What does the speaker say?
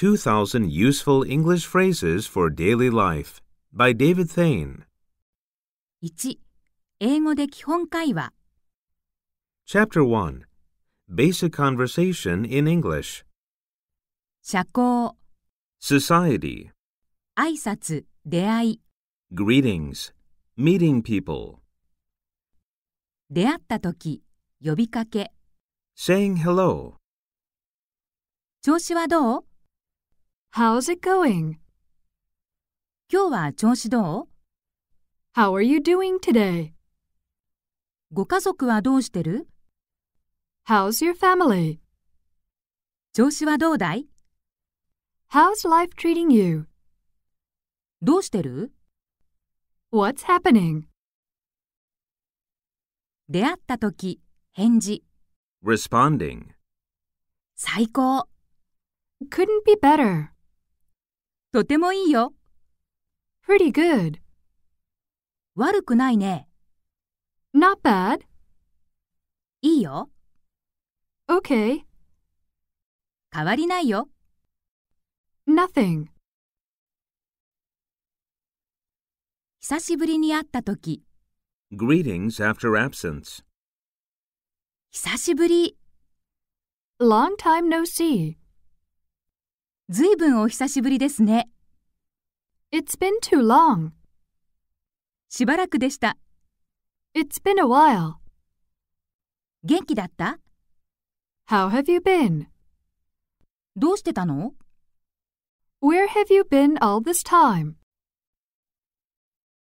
2000 Useful English Phrases for Daily Life by David Thane 1. Chapter 1 Basic Conversation in English 社交 Society 挨拶出会い Greetings Meeting people 出会った時呼びかけ Saying hello 調子はどう How's it going? 今日は調子どう ?How are you doing today? ご家族はどうしてる ?How's your family? 調子はどうだい ?How's life treating you? どうしてる ?What's happening? 出会った時、返事。responding 最高 couldn't be better とてもいいよ。Pretty good. 悪くないね。Not bad. いいよ。Okay. 変わりないよ。Nothing. 久しぶりに会ったとき。Greetings after absence. 久しぶり。Long time no see. ずいぶんお久しぶりですね。It's been too long. しばらくでした。It's been a while. 元気だった ?How have you been? どうしてたの ?Where have you been all this time?